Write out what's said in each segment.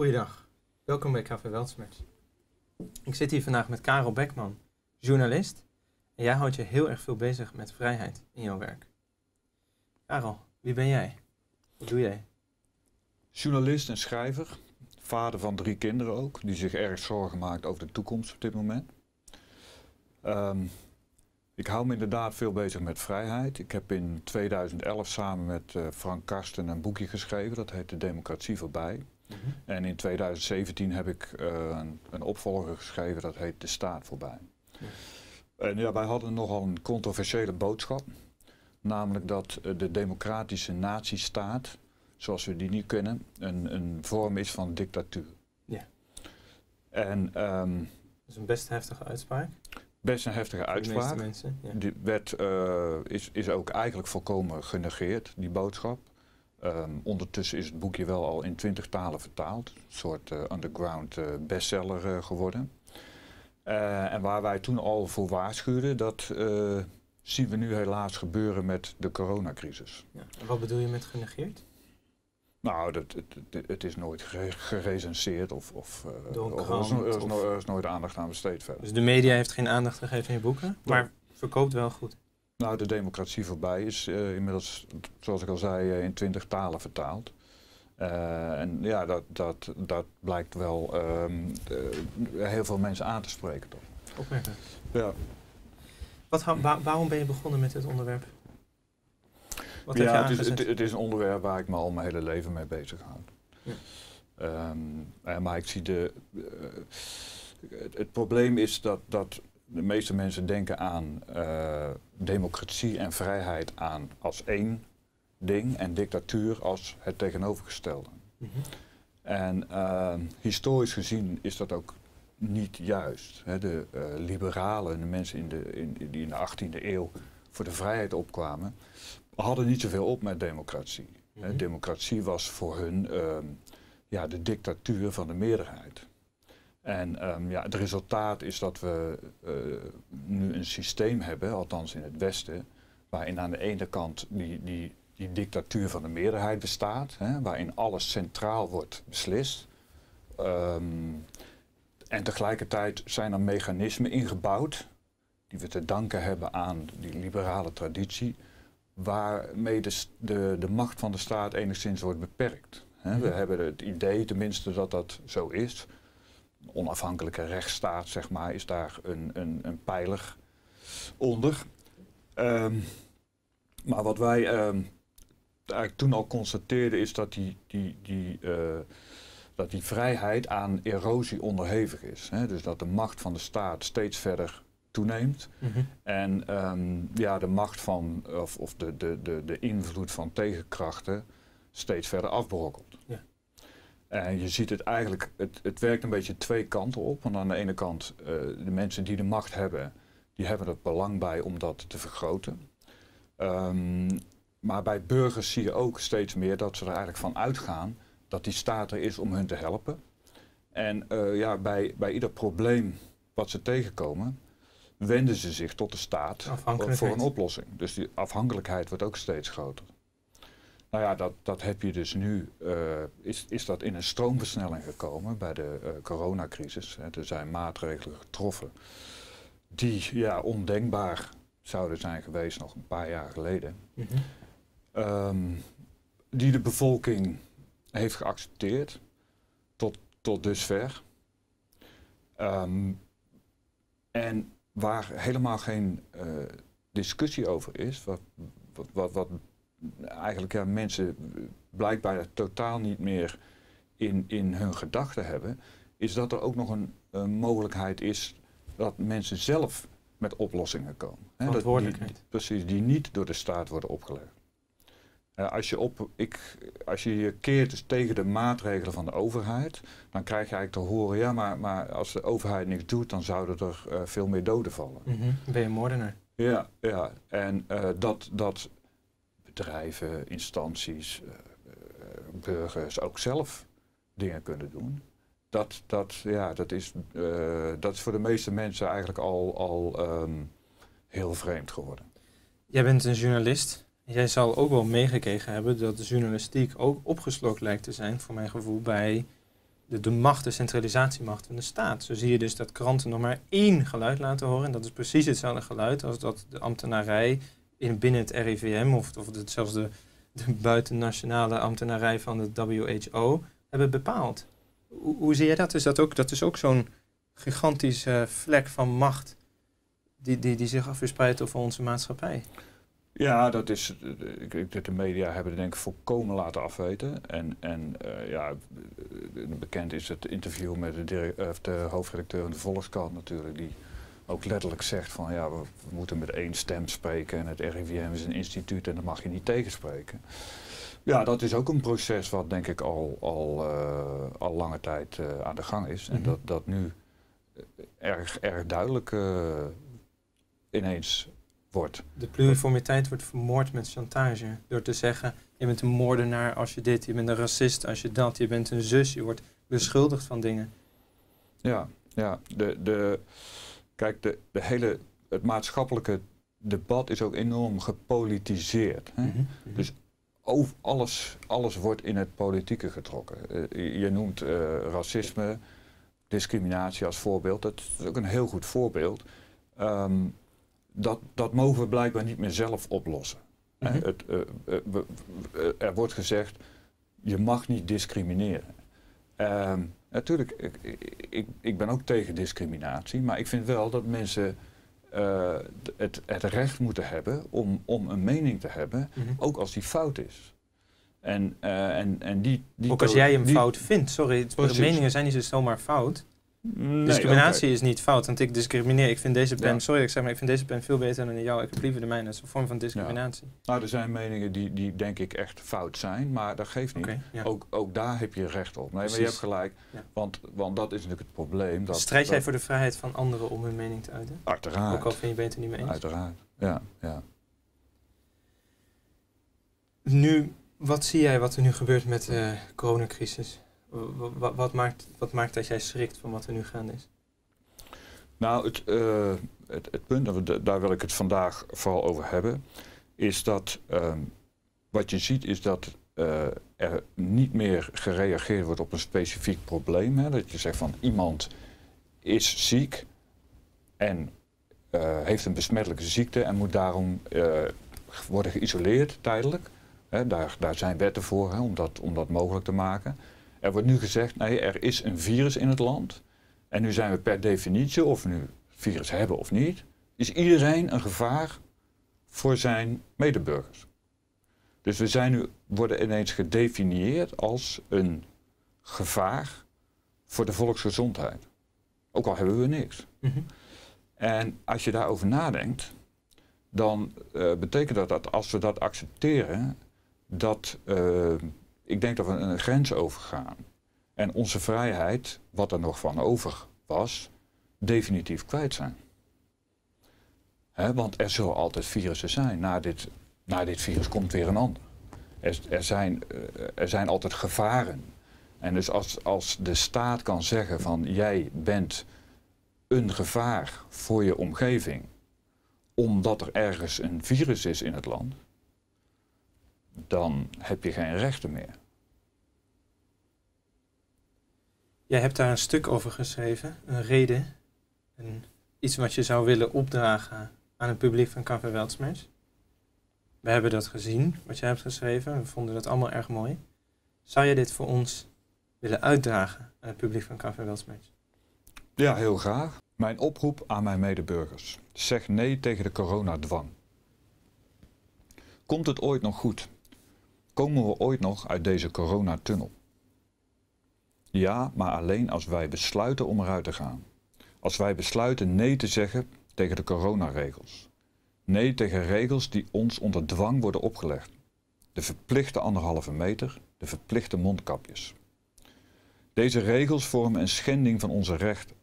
Goedendag, welkom bij KV Weltsmerts. Ik zit hier vandaag met Karel Bekman, journalist. En jij houdt je heel erg veel bezig met vrijheid in jouw werk. Karel, wie ben jij? Wat doe jij? Journalist en schrijver. Vader van drie kinderen ook, die zich erg zorgen maakt over de toekomst op dit moment. Ehm, ik hou me inderdaad veel bezig met vrijheid. Ik heb in 2011 samen met eh, Frank Karsten een boekje geschreven, dat heet De Democratie voorbij. Mhm. En in 2017 heb ik eh, een, een, opvolger geschreven dat heet De Staat voorbij. En ja, wij hadden nogal een controversiële boodschap. Namelijk dat eh, de democratische natiestaat, zoals we die nu kennen, een, een vorm is van dictatuur. Ja. En, ehm, dat is een best heftige uitspraak. Best een heftige uitspraak. De mensen, Die wet eh, is, is ook eigenlijk volkomen genegeerd, die boodschap. Ehm, ondertussen is het boekje wel al in twintig talen vertaald. Een soort eh, underground eh, bestseller eh, geworden. en waar wij toen al voor waarschuwden, dat zien we nu helaas gebeuren met de coronacrisis. Ja. wat bedoel je met genegeerd? Nou, dat, het, is nooit gerecenseerd of, of, er, is, nooit aandacht aan besteed verder. Dus de media heeft geen aandacht gegeven in je boeken, maar verkoopt wel goed. Nou, de democratie voorbij is eh, inmiddels, zoals ik al zei, eh, in twintig talen vertaald. Eh, en ja, dat, dat, dat blijkt wel ehm, heel veel mensen aan te spreken. Toch? Opmerkelijk. Ja. Wat, waarom ben je begonnen met dit onderwerp? Wat ja, het, is, het, is een onderwerp waar ik me al mijn hele leven mee bezig houd. Ja. Ehm, maar ik zie de... Het, het, probleem is dat, dat de meeste mensen denken aan eh, democratie en vrijheid aan als één ding en dictatuur als het tegenovergestelde. Mhm. En eh, historisch gezien is dat ook niet juist. de uh, liberalen, de mensen in de, in, die in de 18e eeuw voor de vrijheid opkwamen, hadden niet zoveel op met democratie. Mm democratie was voor hun ehm, ja, de dictatuur van de meerderheid. En ehm, ja, het resultaat is dat we eh, nu een systeem hebben, althans in het Westen, waarin aan de ene kant die, die, die dictatuur van de meerderheid bestaat, hè, waarin alles centraal wordt beslist. Ehm, en tegelijkertijd zijn er mechanismen ingebouwd, die we te danken hebben aan die liberale traditie, waarmee de, de, de macht van de staat enigszins wordt beperkt. Hè. We hebben het idee tenminste dat dat zo is onafhankelijke rechtsstaat, zeg maar, is daar een, een, een pijler onder. Ehm, maar wat wij ehm, eigenlijk toen al constateerden is dat die, die, die, eh, dat die vrijheid aan erosie onderhevig is. Hè? Dus dat de macht van de staat steeds verder toeneemt. Mhm. En ehm, ja, de macht van, of, of de, de, de, de invloed van tegenkrachten steeds verder afbrokkelt. En je ziet het eigenlijk, het, het werkt een beetje twee kanten op. Want aan de ene kant, eh, de mensen die de macht hebben, die hebben er belang bij om dat te vergroten. Ehm, maar bij burgers zie je ook steeds meer dat ze er eigenlijk van uitgaan dat die staat er is om hun te helpen. En eh, ja, bij, bij ieder probleem wat ze tegenkomen, wenden ze zich tot de staat voor een oplossing. Dus die afhankelijkheid wordt ook steeds groter. Nou ja, dat, dat heb je dus nu, eh, is, is dat in een stroomversnelling gekomen bij de eh, coronacrisis. Hè. Er zijn maatregelen getroffen die ja, ondenkbaar zouden zijn geweest nog een paar jaar geleden. Mhm. Ehm, die de bevolking heeft geaccepteerd tot, tot dusver. Ehm, en waar helemaal geen eh, discussie over is, wat, wat, wat, wat eigenlijk ja, mensen blijkbaar totaal niet meer in, in hun gedachten hebben, is dat er ook nog een, mogelijkheid is dat mensen zelf met oplossingen komen. Hè, Verantwoordelijkheid. Die, precies, die niet door de staat worden opgelegd. als, je op, ik, als je je keert dus tegen de maatregelen van de overheid, dan krijg je eigenlijk te horen, ja, maar, maar als de overheid niks doet, dan zouden er eh, veel meer doden vallen. Mm Ben je moordenaar? Ja, ja. en eh, dat, dat bedrijven, instanties, eh, eh, burgers ook zelf dingen kunnen doen. Dat, dat, ja, dat, is, eh, dat is voor de meeste mensen eigenlijk al, al ehm, heel vreemd geworden. Jij bent een journalist. Jij zal ook wel meegekregen hebben dat de journalistiek ook opgeslokt lijkt te zijn, voor mijn gevoel, bij de, de macht, de centralisatiemacht van de staat. Zo zie je dus dat kranten nog maar één geluid laten horen. En dat is precies hetzelfde geluid als dat de ambtenarij in, binnen het RIVM of, of zelfs de, de buitennationale ambtenarij van de WHO hebben bepaald. Hoe, hoe zie jij dat? Is dat ook, dat is ook zo'n gigantische vlek van macht die, die, die zich verspreidt over onze maatschappij. Ja, dat is. Ik, ik, de media hebben het denk ik volkomen laten afweten. En, en eh, ja, eh, bekend is het interview met de, direct, eh, de hoofdredacteur van de Volkskrant natuurlijk, die ook letterlijk zegt van ja, we moeten met één stem spreken en het RIVM is een instituut en dat mag je niet tegenspreken. Ja, dat is ook een proces wat denk ik al, al, eh, al lange tijd eh, aan de gang is. En mhm. dat, dat nu eh, erg, erg duidelijk ineens wordt. De pluriformiteit wordt vermoord met chantage. Door te zeggen, je bent een moordenaar als je dit, je bent een racist als je dat, je bent een zus, je wordt beschuldigd van dingen. Ja, ja. De, de, Kijk, de, hele, het maatschappelijke debat is ook enorm gepolitiseerd. Hè? Mhm, mhm. Dus over, alles, alles wordt in het politieke getrokken. Eh, je noemt eh, racisme, discriminatie als voorbeeld. Dat is ook een heel goed voorbeeld. Ehm, dat, dat mogen we blijkbaar niet meer zelf oplossen. Mhm. Het, eh, er wordt gezegd, je mag niet discrimineren. Ehm, Natuurlijk, ik, ik, ik, ben ook tegen discriminatie, maar ik vind wel dat mensen eh, het, het, recht moeten hebben om, om een mening te hebben, mhm. ook als die fout is. En, eh, en, en die, die ook als jij hem fout vindt, sorry, de meningen zijn niet zomaar fout. Discriminatie is niet fout, want ik discrimineer. Ik vind deze pen, sorry ik zeg maar, ik vind deze pen veel beter dan jou. Ik heb liever de mijne. Dat is een vorm van discriminatie. Ja. Nou, er zijn meningen die, die denk ik echt fout zijn, maar dat geeft niet. ook, ook daar heb je recht op. Nee, maar je hebt gelijk, want, want dat is natuurlijk het probleem. Dat, Strijd jij voor de vrijheid van anderen om hun mening te uiten? Uiteraard. Ook al vind je er niet mee eens? Uiteraard, ja. ja. Nu, wat zie jij wat er nu gebeurt met de coronacrisis? Wat maakt, wat maakt dat jij schrikt van wat er nu gaande is? Nou, het, eh, het, punt, daar wil ik het vandaag vooral over hebben, is dat ehm, wat je ziet is dat eh, er niet meer gereageerd wordt op een specifiek probleem. Hè? Dat je zegt van iemand is ziek en eh, heeft een besmettelijke ziekte en moet daarom worden geïsoleerd tijdelijk. Hè? Daar, daar zijn wetten voor hè, om, dat, om dat mogelijk te maken. Er wordt nu gezegd, nee, er is een virus in het land. En nu zijn we per definitie, of we nu virus hebben of niet, is iedereen een gevaar voor zijn medeburgers. Dus we zijn nu, worden ineens gedefinieerd als een gevaar voor de volksgezondheid. Ook al hebben we niks. Mhm. En als je daarover nadenkt, dan eh, betekent dat dat als we dat accepteren, dat eh, ik denk dat we een grens overgaan. En onze vrijheid, wat er nog van over was, definitief kwijt zijn. want er zullen altijd virussen zijn. Na dit, na dit virus komt weer een ander. Er, er, zijn, eh, er zijn altijd gevaren. En dus als, als de staat kan zeggen van jij bent een gevaar voor je omgeving, omdat er ergens een virus is in het land, dan heb je geen rechten meer. Jij hebt daar een stuk over geschreven, een reden. iets wat je zou willen opdragen aan het publiek van Café Weltsmers. We hebben dat gezien, wat jij hebt geschreven. We vonden dat allemaal erg mooi. Zou je dit voor ons willen uitdragen aan het publiek van Café Weltsmers? Ja, heel graag. Mijn oproep aan mijn medeburgers. Zeg nee tegen de coronadwang. Komt het ooit nog goed? Komen we ooit nog uit deze coronatunnel? Ja, maar alleen als wij besluiten om eruit te gaan. Als wij besluiten nee te zeggen tegen de coronaregels. Nee tegen regels die ons onder dwang worden opgelegd. De verplichte anderhalve meter, de verplichte mondkapjes. Deze regels vormen een schending van onze rechten.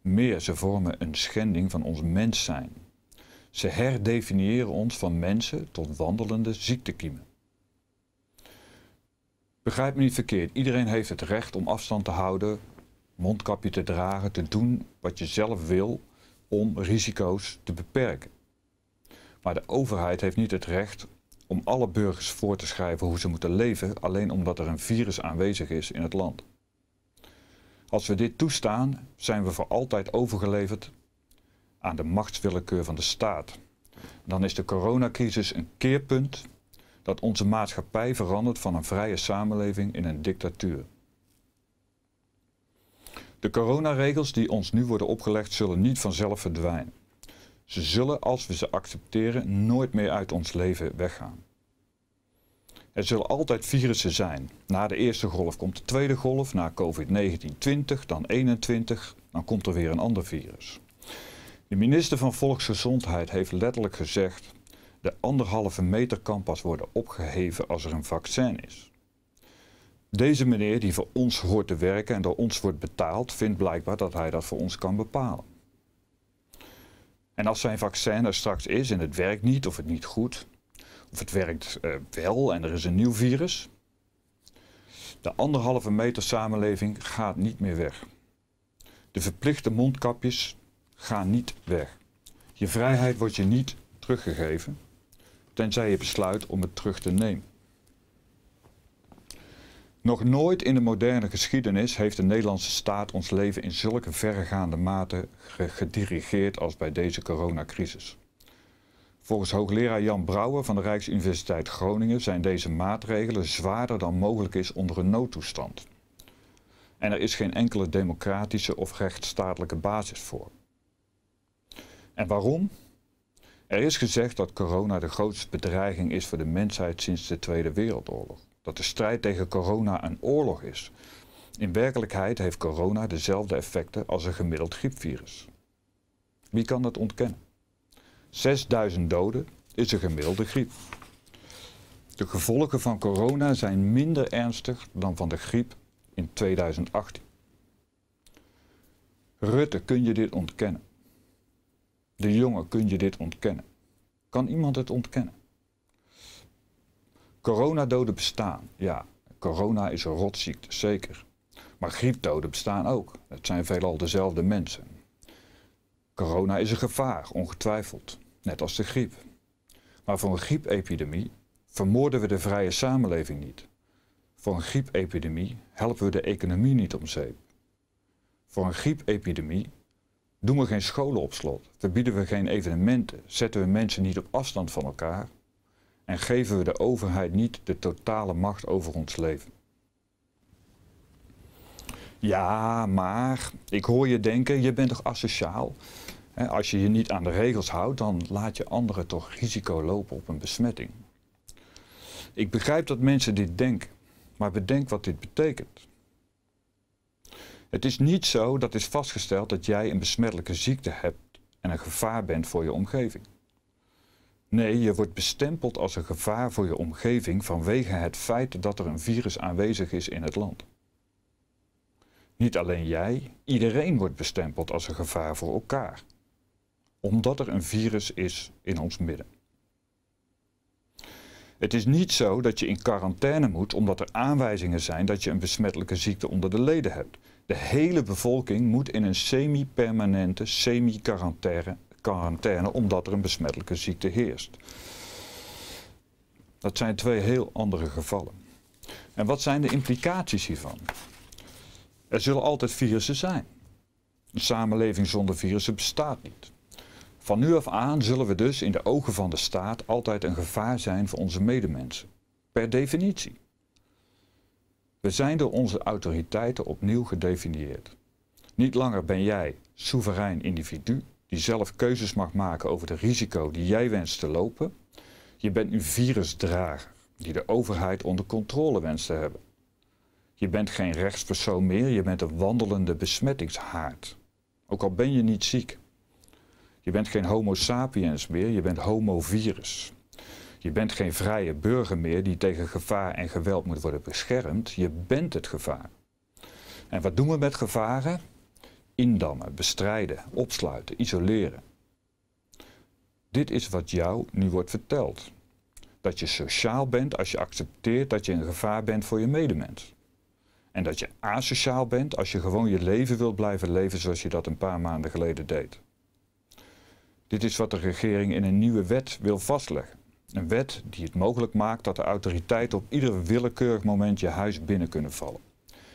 Meer, ze vormen een schending van ons mens zijn. Ze herdefiniëren ons van mensen tot wandelende ziektekiemen. Begrijp me niet verkeerd. Iedereen heeft het recht om afstand te houden, mondkapje te dragen, te doen wat je zelf wil om risico's te beperken. Maar de overheid heeft niet het recht om alle burgers voor te schrijven hoe ze moeten leven, alleen omdat er een virus aanwezig is in het land. Als we dit toestaan, zijn we voor altijd overgeleverd aan de machtswillekeur van de staat. Dan is de coronacrisis een keerpunt dat onze maatschappij verandert van een vrije samenleving in een dictatuur. De coronaregels die ons nu worden opgelegd zullen niet vanzelf verdwijnen. Ze zullen, als we ze accepteren, nooit meer uit ons leven weggaan. Er zullen altijd virussen zijn. Na de eerste golf komt de tweede golf, na COVID-19 20, dan 21, dan komt er weer een ander virus. De minister van Volksgezondheid heeft letterlijk gezegd de anderhalve meter kan pas worden opgeheven als er een vaccin is. Deze meneer die voor ons hoort te werken en door ons wordt betaald, vindt blijkbaar dat hij dat voor ons kan bepalen. En als zijn vaccin er straks is en het werkt niet of het niet goed, of het werkt eh, wel en er is een nieuw virus, de anderhalve meter samenleving gaat niet meer weg. De verplichte mondkapjes gaan niet weg. Je vrijheid wordt je niet teruggegeven tenzij je besluit om het terug te nemen. Nog nooit in de moderne geschiedenis heeft de Nederlandse staat ons leven in zulke verregaande mate gedirigeerd als bij deze coronacrisis. Volgens hoogleraar Jan Brouwer van de Rijksuniversiteit Groningen zijn deze maatregelen zwaarder dan mogelijk is onder een noodtoestand. En er is geen enkele democratische of rechtsstatelijke basis voor. En waarom? Er is gezegd dat corona de grootste bedreiging is voor de mensheid sinds de Tweede Wereldoorlog. Dat de strijd tegen corona een oorlog is. In werkelijkheid heeft corona dezelfde effecten als een gemiddeld griepvirus. Wie kan dat ontkennen? 6000 doden is een gemiddelde griep. De gevolgen van corona zijn minder ernstig dan van de griep in 2018. Rutte, kun je dit ontkennen? de jongen kun je dit ontkennen. Kan iemand het ontkennen? Coronadoden bestaan, ja. Corona is een rotziekte, zeker. Maar griepdoden bestaan ook. Het zijn veelal dezelfde mensen. Corona is een gevaar, ongetwijfeld, net als de griep. Maar voor een griepepidemie vermoorden we de vrije samenleving niet. Voor een griepepidemie helpen we de economie niet om zeep. Voor een griepepidemie doen we geen scholen op slot, verbieden we geen evenementen, zetten we mensen niet op afstand van elkaar en geven we de overheid niet de totale macht over ons leven. Ja, maar ik hoor je denken, je bent toch asociaal? als je je niet aan de regels houdt, dan laat je anderen toch risico lopen op een besmetting. Ik begrijp dat mensen dit denken, maar bedenk wat dit betekent. Het is niet zo dat is vastgesteld dat jij een besmettelijke ziekte hebt en een gevaar bent voor je omgeving. Nee, je wordt bestempeld als een gevaar voor je omgeving vanwege het feit dat er een virus aanwezig is in het land. Niet alleen jij, iedereen wordt bestempeld als een gevaar voor elkaar, omdat er een virus is in ons midden. Het is niet zo dat je in quarantaine moet omdat er aanwijzingen zijn dat je een besmettelijke ziekte onder de leden hebt. De hele bevolking moet in een semi-permanente, semi-quarantaine, quarantaine, omdat er een besmettelijke ziekte heerst. Dat zijn twee heel andere gevallen. En wat zijn de implicaties hiervan? Er zullen altijd virussen zijn. Een samenleving zonder virussen bestaat niet. Van nu af aan zullen we dus in de ogen van de staat altijd een gevaar zijn voor onze medemensen. Per definitie. We zijn door onze autoriteiten opnieuw gedefinieerd. Niet langer ben jij soeverein individu die zelf keuzes mag maken over de risico die jij wenst te lopen. Je bent nu virusdrager die de overheid onder controle wenst te hebben. Je bent geen rechtspersoon meer, je bent een wandelende besmettingshaard. Ook al ben je niet ziek. Je bent geen homo sapiens meer, je bent Homo virus. Je bent geen vrije burger meer die tegen gevaar en geweld moet worden beschermd. Je bent het gevaar. En wat doen we met gevaren? Indammen, bestrijden, opsluiten, isoleren. Dit is wat jou nu wordt verteld. Dat je sociaal bent als je accepteert dat je een gevaar bent voor je medemens. En dat je asociaal bent als je gewoon je leven wilt blijven leven zoals je dat een paar maanden geleden deed. Dit is wat de regering in een nieuwe wet wil vastleggen. Een wet die het mogelijk maakt dat de autoriteiten op ieder willekeurig moment je huis binnen kunnen vallen.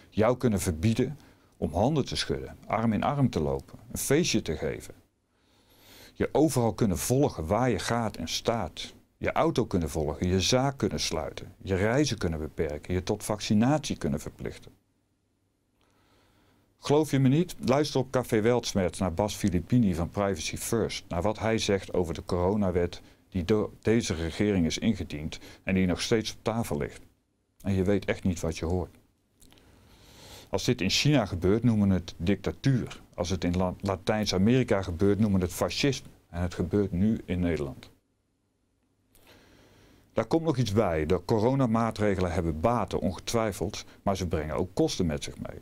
Jou kunnen verbieden om handen te schudden, arm in arm te lopen, een feestje te geven. Je overal kunnen volgen waar je gaat en staat. Je auto kunnen volgen, je zaak kunnen sluiten, je reizen kunnen beperken, je tot vaccinatie kunnen verplichten. Geloof je me niet? Luister op Café Weltsmerts naar Bas Filippini van Privacy First, naar wat hij zegt over de coronawet die door deze regering is ingediend en die nog steeds op tafel ligt. En je weet echt niet wat je hoort. Als dit in China gebeurt, noemen het dictatuur. Als het in Latijns-Amerika gebeurt, noemen het fascisme. En het gebeurt nu in Nederland. Daar komt nog iets bij. De coronamaatregelen hebben baten ongetwijfeld, maar ze brengen ook kosten met zich mee.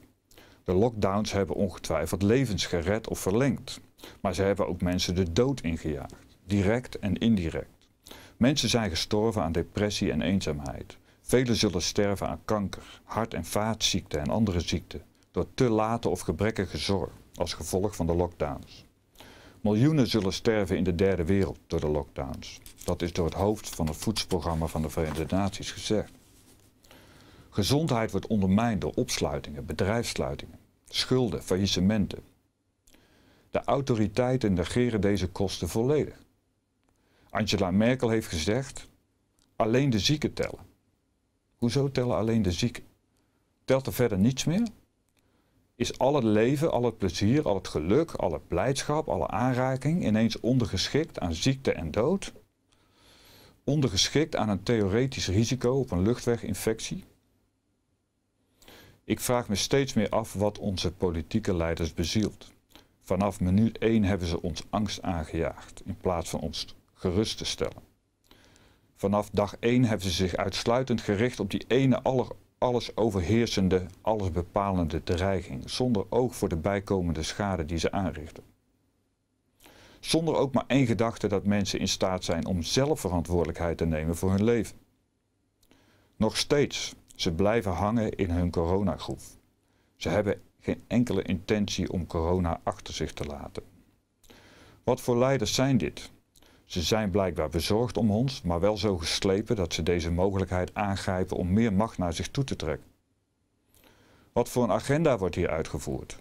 De lockdowns hebben ongetwijfeld levens gered of verlengd, maar ze hebben ook mensen de dood ingejaagd direct en indirect. Mensen zijn gestorven aan depressie en eenzaamheid. Velen zullen sterven aan kanker, hart- en vaatziekten en andere ziekten door te late of gebrekkige zorg als gevolg van de lockdowns. Miljoenen zullen sterven in de derde wereld door de lockdowns. Dat is door het hoofd van het voedselprogramma van de Verenigde Naties gezegd. Gezondheid wordt ondermijnd door opsluitingen, bedrijfssluitingen, schulden, faillissementen. De autoriteiten negeren deze kosten volledig. Angela Merkel heeft gezegd, alleen de zieken tellen. Hoezo tellen alleen de zieken? Telt er verder niets meer? Is al het leven, al het plezier, al het geluk, alle blijdschap, alle aanraking ineens ondergeschikt aan ziekte en dood? Ondergeschikt aan een theoretisch risico op een luchtweginfectie? Ik vraag me steeds meer af wat onze politieke leiders bezielt. Vanaf menu 1 hebben ze ons angst aangejaagd in plaats van ons gerust te stellen. Vanaf dag 1 hebben ze zich uitsluitend gericht op die ene alles overheersende, alles bepalende dreiging, zonder oog voor de bijkomende schade die ze aanrichten. Zonder ook maar één gedachte dat mensen in staat zijn om zelf verantwoordelijkheid te nemen voor hun leven. Nog steeds, ze blijven hangen in hun coronagroef. Ze hebben geen enkele intentie om corona achter zich te laten. Wat voor leiders zijn dit? Ze zijn blijkbaar bezorgd om ons, maar wel zo geslepen dat ze deze mogelijkheid aangrijpen om meer macht naar zich toe te trekken. Wat voor een agenda wordt hier uitgevoerd?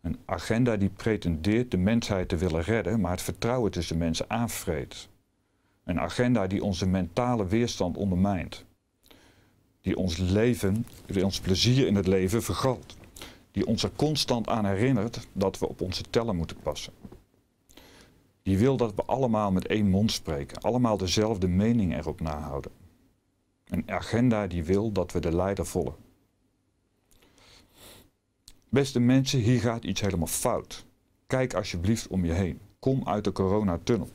Een agenda die pretendeert de mensheid te willen redden, maar het vertrouwen tussen mensen aanvreedt. Een agenda die onze mentale weerstand ondermijnt. Die ons leven, die ons plezier in het leven vergalt. Die ons er constant aan herinnert dat we op onze tellen moeten passen. Die wil dat we allemaal met één mond spreken, allemaal dezelfde mening erop nahouden. Een agenda die wil dat we de leider volgen. Beste mensen, hier gaat iets helemaal fout. Kijk alsjeblieft om je heen. Kom uit de coronatunnel.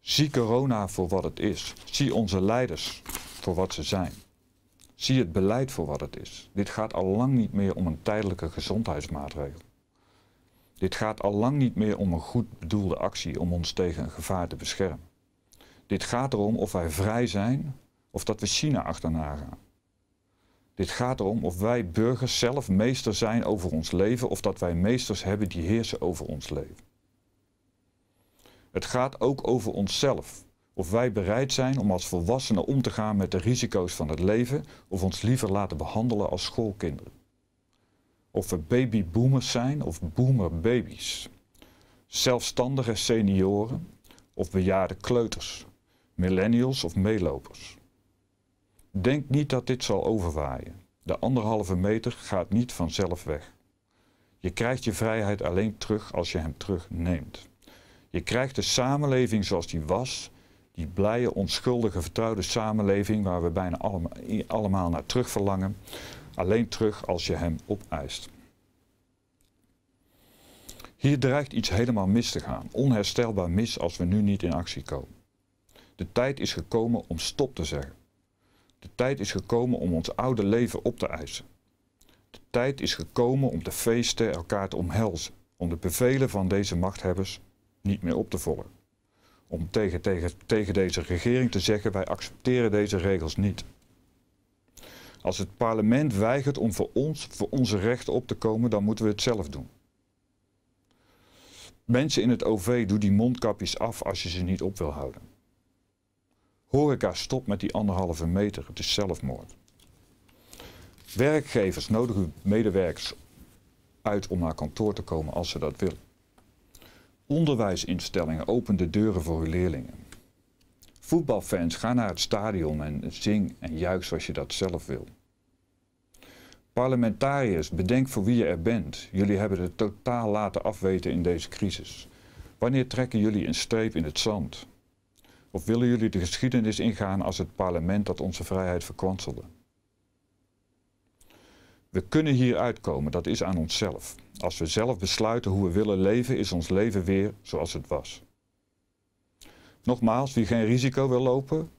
Zie corona voor wat het is. Zie onze leiders voor wat ze zijn. Zie het beleid voor wat het is. Dit gaat al lang niet meer om een tijdelijke gezondheidsmaatregel. Dit gaat al lang niet meer om een goed bedoelde actie om ons tegen een gevaar te beschermen. Dit gaat erom of wij vrij zijn of dat we China achterna gaan. Dit gaat erom of wij burgers zelf meester zijn over ons leven of dat wij meesters hebben die heersen over ons leven. Het gaat ook over onszelf. Of wij bereid zijn om als volwassenen om te gaan met de risico's van het leven of ons liever laten behandelen als schoolkinderen of we babyboomers zijn of boomerbabies. Zelfstandige senioren of bejaarde kleuters. Millennials of meelopers. Denk niet dat dit zal overwaaien. De anderhalve meter gaat niet vanzelf weg. Je krijgt je vrijheid alleen terug als je hem terugneemt. Je krijgt de samenleving zoals die was, die blije, onschuldige, vertrouwde samenleving waar we bijna allemaal naar terug verlangen, alleen terug als je hem opeist. Hier dreigt iets helemaal mis te gaan, onherstelbaar mis als we nu niet in actie komen. De tijd is gekomen om stop te zeggen. De tijd is gekomen om ons oude leven op te eisen. De tijd is gekomen om te feesten, elkaar te omhelzen, om de bevelen van deze machthebbers niet meer op te volgen. Om tegen, tegen, tegen deze regering te zeggen wij accepteren deze regels niet. Als het parlement weigert om voor ons, voor onze rechten op te komen, dan moeten we het zelf doen. Mensen in het OV, doe die mondkapjes af als je ze niet op wil houden. Horeca, stop met die anderhalve meter, het is zelfmoord. Werkgevers, nodig uw medewerkers uit om naar kantoor te komen als ze dat willen. Onderwijsinstellingen, open de deuren voor uw leerlingen. Voetbalfans, ga naar het stadion en zing en juich zoals je dat zelf wil. Parlementariërs, bedenk voor wie je er bent. Jullie hebben het totaal laten afweten in deze crisis. Wanneer trekken jullie een streep in het zand? Of willen jullie de geschiedenis ingaan als het parlement dat onze vrijheid verkwanselde? We kunnen hier uitkomen, dat is aan onszelf. Als we zelf besluiten hoe we willen leven, is ons leven weer zoals het was. Nogmaals, wie geen risico wil lopen,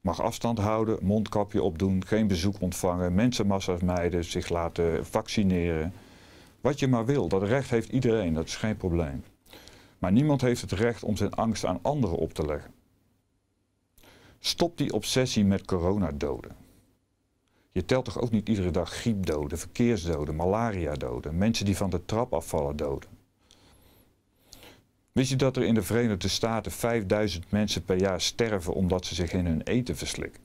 mag afstand houden, mondkapje opdoen, geen bezoek ontvangen, mensenmassa's mijden, zich laten vaccineren. Wat je maar wil, dat recht heeft iedereen, dat is geen probleem. Maar niemand heeft het recht om zijn angst aan anderen op te leggen. Stop die obsessie met coronadoden. Je telt toch ook niet iedere dag griepdoden, verkeersdoden, malaria doden, mensen die van de trap afvallen doden. Wist je dat er in de Verenigde Staten 5000 mensen per jaar sterven omdat ze zich in hun eten verslikken?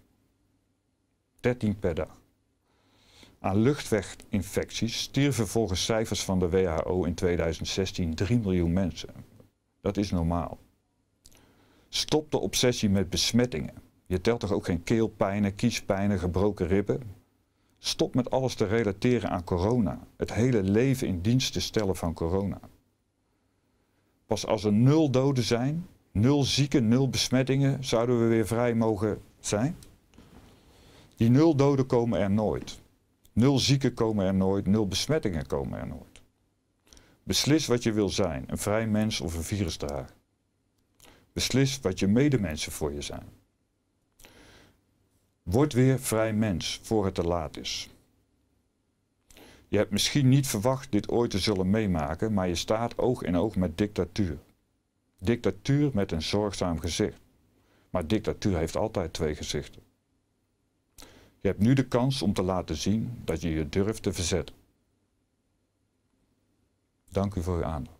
13 per dag. Aan luchtweginfecties stierven volgens cijfers van de WHO in 2016 3 miljoen mensen. Dat is normaal. Stop de obsessie met besmettingen. Je telt toch ook geen keelpijnen, kiespijnen, gebroken ribben? Stop met alles te relateren aan corona. Het hele leven in dienst te stellen van corona. Pas als er nul doden zijn, nul zieken, nul besmettingen, zouden we weer vrij mogen zijn. Die nul doden komen er nooit. Nul zieken komen er nooit, nul besmettingen komen er nooit. Beslis wat je wil zijn, een vrij mens of een virusdrager. Beslis wat je medemensen voor je zijn. Word weer vrij mens voor het te laat is. Je hebt misschien niet verwacht dit ooit te zullen meemaken, maar je staat oog in oog met dictatuur. Dictatuur met een zorgzaam gezicht. Maar dictatuur heeft altijd twee gezichten. Je hebt nu de kans om te laten zien dat je je durft te verzetten. Dank u voor uw aandacht.